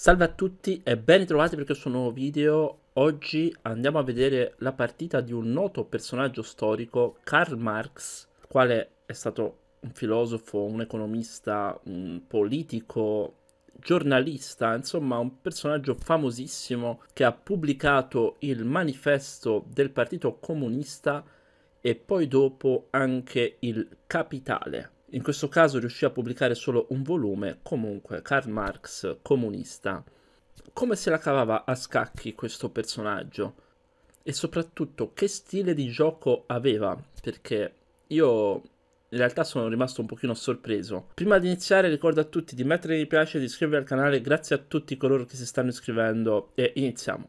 Salve a tutti e ben ritrovati per questo nuovo video. Oggi andiamo a vedere la partita di un noto personaggio storico, Karl Marx, quale è stato un filosofo, un economista, un politico, giornalista, insomma un personaggio famosissimo che ha pubblicato il manifesto del Partito Comunista e poi dopo anche il Capitale. In questo caso riuscì a pubblicare solo un volume, comunque Karl Marx, comunista. Come se la cavava a scacchi questo personaggio? E soprattutto che stile di gioco aveva? Perché io in realtà sono rimasto un pochino sorpreso. Prima di iniziare ricordo a tutti di mettere mi piace, di iscrivervi al canale, grazie a tutti coloro che si stanno iscrivendo e iniziamo.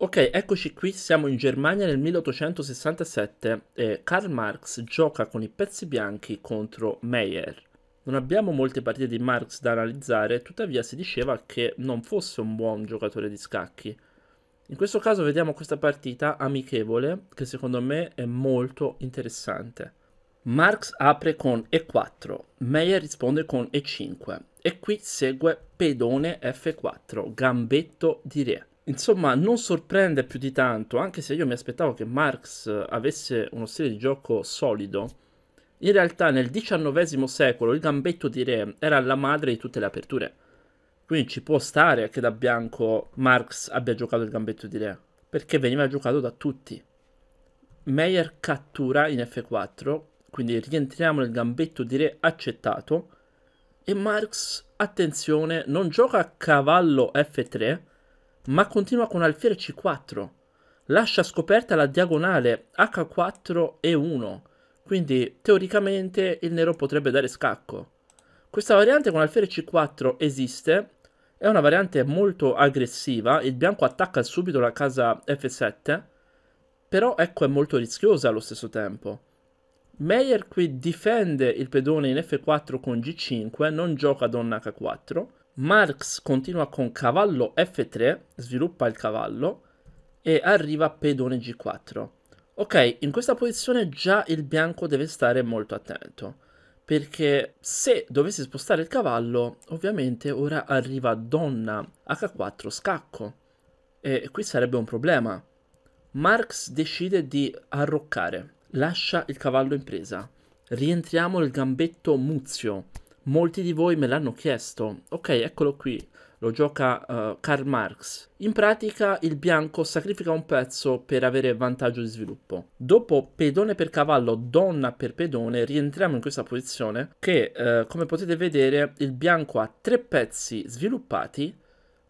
Ok, eccoci qui, siamo in Germania nel 1867 e Karl Marx gioca con i pezzi bianchi contro Meyer. Non abbiamo molte partite di Marx da analizzare, tuttavia si diceva che non fosse un buon giocatore di scacchi. In questo caso vediamo questa partita amichevole che secondo me è molto interessante. Marx apre con E4, Meyer risponde con E5 e qui segue pedone F4, gambetto di re. Insomma, non sorprende più di tanto, anche se io mi aspettavo che Marx avesse uno stile di gioco solido. In realtà nel XIX secolo il gambetto di re era la madre di tutte le aperture. Quindi ci può stare che da bianco Marx abbia giocato il gambetto di re, perché veniva giocato da tutti. Meyer cattura in F4, quindi rientriamo nel gambetto di re accettato, e Marx, attenzione, non gioca a cavallo F3, ma continua con alfiere C4. Lascia scoperta la diagonale H4 e 1, quindi teoricamente il nero potrebbe dare scacco. Questa variante con alfiere C4 esiste, è una variante molto aggressiva, il bianco attacca subito la casa F7, però ecco è molto rischiosa allo stesso tempo. Meyer qui difende il pedone in F4 con G5, non gioca donna H4, Marx continua con cavallo F3, sviluppa il cavallo e arriva pedone G4. Ok, in questa posizione già il bianco deve stare molto attento, perché se dovesse spostare il cavallo, ovviamente ora arriva donna H4 scacco, e qui sarebbe un problema. Marx decide di arroccare, lascia il cavallo in presa. Rientriamo il gambetto Muzio, Molti di voi me l'hanno chiesto. Ok, eccolo qui. Lo gioca uh, Karl Marx. In pratica il bianco sacrifica un pezzo per avere vantaggio di sviluppo. Dopo pedone per cavallo, donna per pedone, rientriamo in questa posizione che, uh, come potete vedere, il bianco ha tre pezzi sviluppati,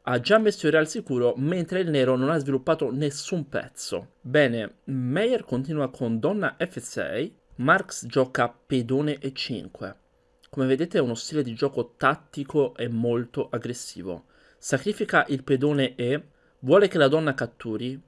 ha già messo il re al sicuro, mentre il nero non ha sviluppato nessun pezzo. Bene, Meyer continua con donna F6, Marx gioca pedone E5. Come vedete è uno stile di gioco tattico e molto aggressivo. Sacrifica il pedone E, vuole che la donna catturi,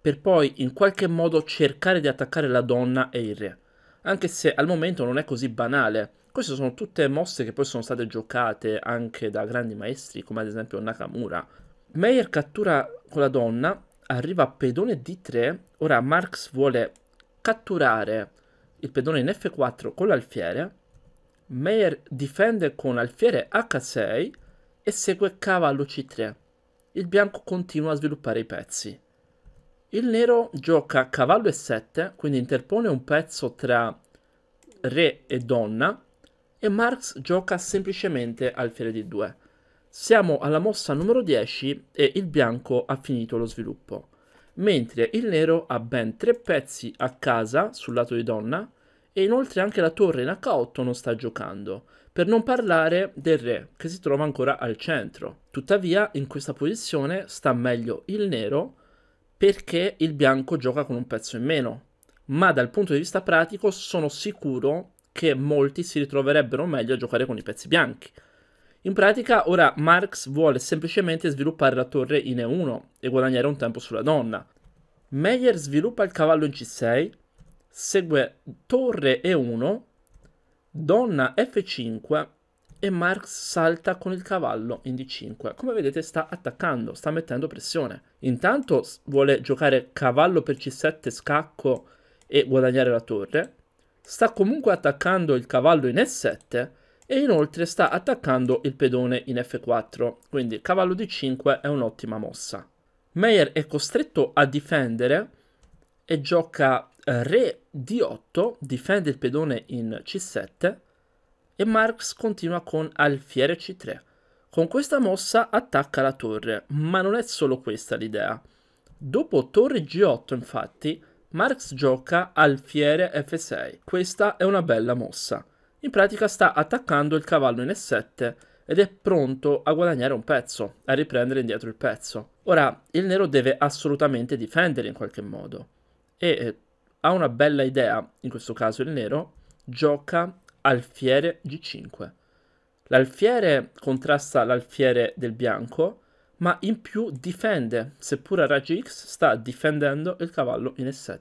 per poi in qualche modo cercare di attaccare la donna e il re. Anche se al momento non è così banale. Queste sono tutte mosse che poi sono state giocate anche da grandi maestri, come ad esempio Nakamura. Meyer cattura con la donna, arriva a pedone D3, ora Marx vuole catturare il pedone in F4 con l'alfiere, Meyer difende con alfiere H6 e segue cavallo C3. Il bianco continua a sviluppare i pezzi. Il nero gioca cavallo E7, quindi interpone un pezzo tra re e donna, e Marx gioca semplicemente alfiere D2. Siamo alla mossa numero 10 e il bianco ha finito lo sviluppo, mentre il nero ha ben tre pezzi a casa sul lato di donna, e inoltre anche la torre in H8 non sta giocando, per non parlare del re che si trova ancora al centro. Tuttavia in questa posizione sta meglio il nero perché il bianco gioca con un pezzo in meno, ma dal punto di vista pratico sono sicuro che molti si ritroverebbero meglio a giocare con i pezzi bianchi. In pratica ora Marx vuole semplicemente sviluppare la torre in E1 e guadagnare un tempo sulla donna. Meyer sviluppa il cavallo in C6 segue torre E1, donna F5 e Marx salta con il cavallo in D5. Come vedete sta attaccando, sta mettendo pressione. Intanto vuole giocare cavallo per C7 scacco e guadagnare la torre. Sta comunque attaccando il cavallo in E7 e inoltre sta attaccando il pedone in F4, quindi cavallo D5 è un'ottima mossa. Meyer è costretto a difendere e gioca eh, re D8 difende il pedone in C7 e Marx continua con alfiere C3. Con questa mossa attacca la torre, ma non è solo questa l'idea. Dopo torre G8, infatti, Marx gioca alfiere F6. Questa è una bella mossa. In pratica sta attaccando il cavallo in E7 ed è pronto a guadagnare un pezzo, a riprendere indietro il pezzo. Ora, il nero deve assolutamente difendere in qualche modo. E ha una bella idea, in questo caso il nero, gioca alfiere g5. L'alfiere contrasta l'alfiere del bianco, ma in più difende, seppur a raggi X sta difendendo il cavallo in E7.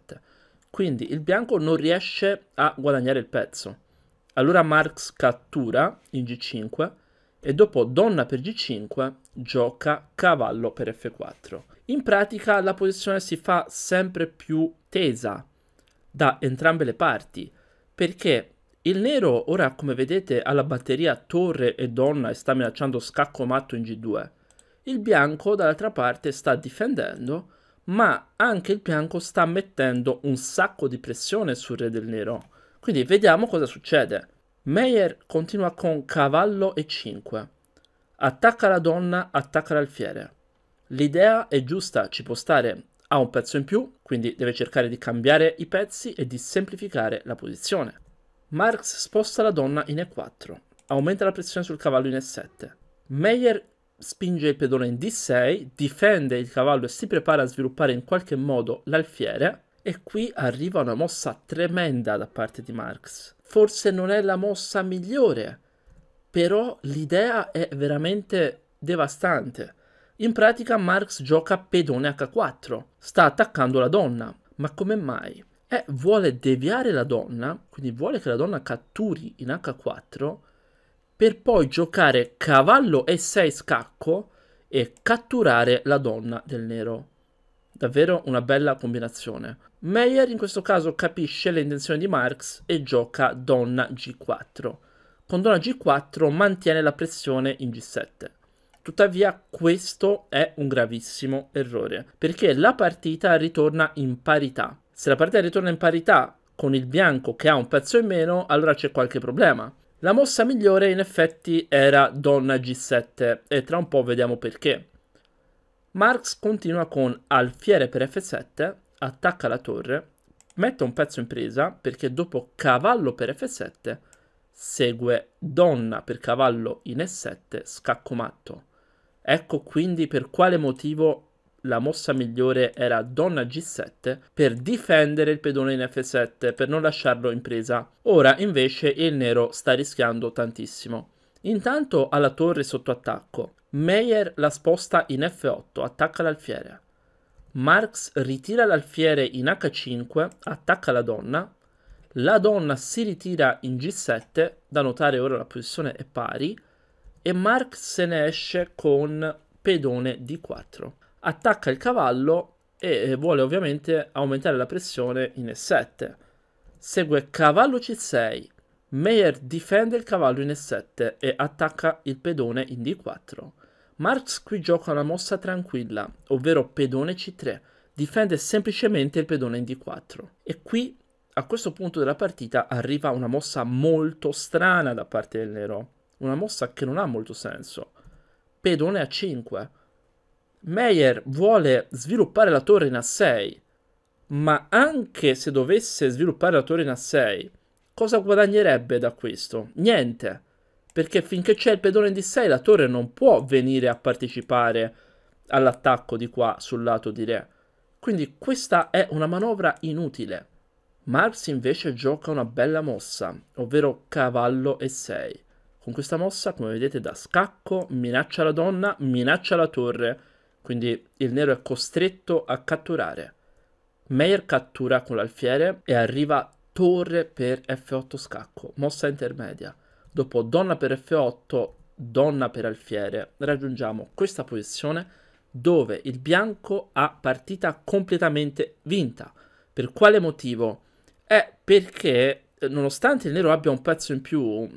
Quindi il bianco non riesce a guadagnare il pezzo. Allora Marx cattura in G5 e dopo donna per G5 gioca cavallo per F4. In pratica la posizione si fa sempre più tesa da entrambe le parti, perché il nero ora, come vedete, ha la batteria torre e donna e sta minacciando scacco matto in G2. Il bianco, dall'altra parte, sta difendendo, ma anche il bianco sta mettendo un sacco di pressione sul re del nero. Quindi vediamo cosa succede. Meyer continua con cavallo e 5. Attacca la donna, attacca l'alfiere. L'idea è giusta, ci può stare. Ha un pezzo in più, quindi deve cercare di cambiare i pezzi e di semplificare la posizione. Marx sposta la donna in E4, aumenta la pressione sul cavallo in E7. Meyer spinge il pedone in D6, difende il cavallo e si prepara a sviluppare in qualche modo l'alfiere. E qui arriva una mossa tremenda da parte di Marx. Forse non è la mossa migliore, però l'idea è veramente devastante. In pratica Marx gioca pedone H4, sta attaccando la donna, ma come mai? Eh, vuole deviare la donna, quindi vuole che la donna catturi in H4 per poi giocare cavallo E6 scacco e catturare la donna del nero. Davvero una bella combinazione. Meyer in questo caso capisce le intenzioni di Marx e gioca donna G4. Con donna G4 mantiene la pressione in G7. Tuttavia questo è un gravissimo errore, perché la partita ritorna in parità. Se la partita ritorna in parità con il bianco che ha un pezzo in meno, allora c'è qualche problema. La mossa migliore in effetti era donna g7 e tra un po' vediamo perché. Marx continua con alfiere per f7, attacca la torre, mette un pezzo in presa perché dopo cavallo per f7 segue donna per cavallo in e7 scacco matto. Ecco quindi per quale motivo la mossa migliore era donna g7 per difendere il pedone in f7 per non lasciarlo in presa. Ora invece il nero sta rischiando tantissimo. Intanto ha la torre sotto attacco. Meyer la sposta in f8, attacca l'alfiere. Marx ritira l'alfiere in h5, attacca la donna. La donna si ritira in g7, da notare ora la posizione è pari e Mark se ne esce con pedone D4. Attacca il cavallo e eh, vuole ovviamente aumentare la pressione in E7. Segue cavallo C6. Meyer difende il cavallo in E7 e attacca il pedone in D4. Marx qui gioca una mossa tranquilla, ovvero pedone C3. Difende semplicemente il pedone in D4. E qui, a questo punto della partita, arriva una mossa molto strana da parte del nero una mossa che non ha molto senso. Pedone a 5. Meyer vuole sviluppare la torre in A6, ma anche se dovesse sviluppare la torre in A6, cosa guadagnerebbe da questo? Niente, perché finché c'è il pedone in D6 la torre non può venire a partecipare all'attacco di qua sul lato di Re. Quindi questa è una manovra inutile. Marx invece gioca una bella mossa, ovvero cavallo e 6. Con questa mossa, come vedete, da scacco, minaccia la donna, minaccia la torre. Quindi il nero è costretto a catturare. Meyer cattura con l'alfiere e arriva torre per F8 scacco, mossa intermedia. Dopo donna per F8, donna per alfiere, raggiungiamo questa posizione dove il bianco ha partita completamente vinta. Per quale motivo? È perché nonostante il nero abbia un pezzo in più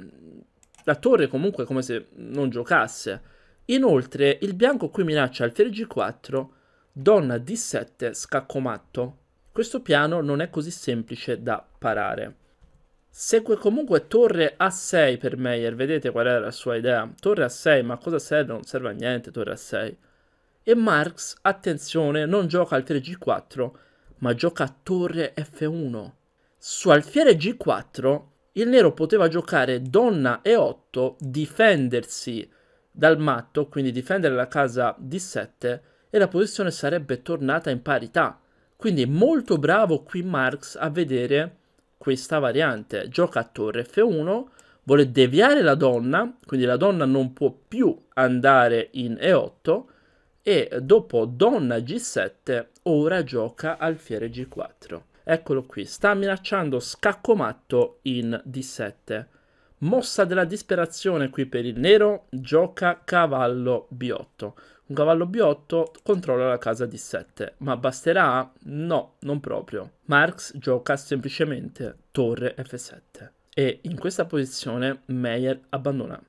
la torre comunque è come se non giocasse. Inoltre il bianco qui minaccia alfiere g4, donna d7, scacco matto. Questo piano non è così semplice da parare. Segue comunque torre a6 per Meyer, vedete qual era la sua idea? Torre a6, ma cosa serve? Non serve a niente torre a6. E Marx, attenzione, non gioca alfiere g4, ma gioca torre f1. Su alfiere g4 il nero poteva giocare donna e 8, difendersi dal matto, quindi difendere la casa di 7 e la posizione sarebbe tornata in parità. Quindi molto bravo qui Marx a vedere questa variante. Gioca a torre F1, vuole deviare la donna, quindi la donna non può più andare in E8 e dopo donna G7 ora gioca alfiere G4. Eccolo qui, sta minacciando scacco matto in D7. Mossa della disperazione qui per il nero, gioca cavallo B8. Un cavallo B8 controlla la casa D7, ma basterà? No, non proprio. Marx gioca semplicemente torre F7 e in questa posizione Meyer abbandona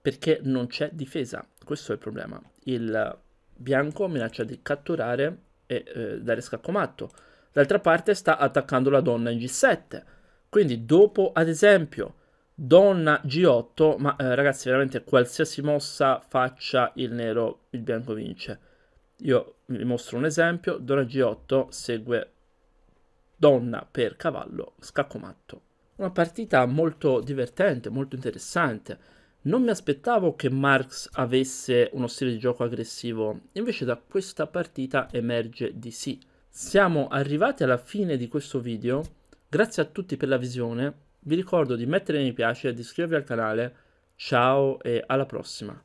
perché non c'è difesa, questo è il problema. Il bianco minaccia di catturare e eh, dare matto. D'altra parte sta attaccando la donna in G7. Quindi dopo, ad esempio, donna G8, ma eh, ragazzi veramente qualsiasi mossa faccia il nero, il bianco vince. Io vi mostro un esempio, donna G8 segue donna per cavallo, scacco matto. Una partita molto divertente, molto interessante. Non mi aspettavo che Marx avesse uno stile di gioco aggressivo, invece da questa partita emerge di sì. Siamo arrivati alla fine di questo video, grazie a tutti per la visione, vi ricordo di mettere mi piace e di iscrivervi al canale, ciao e alla prossima!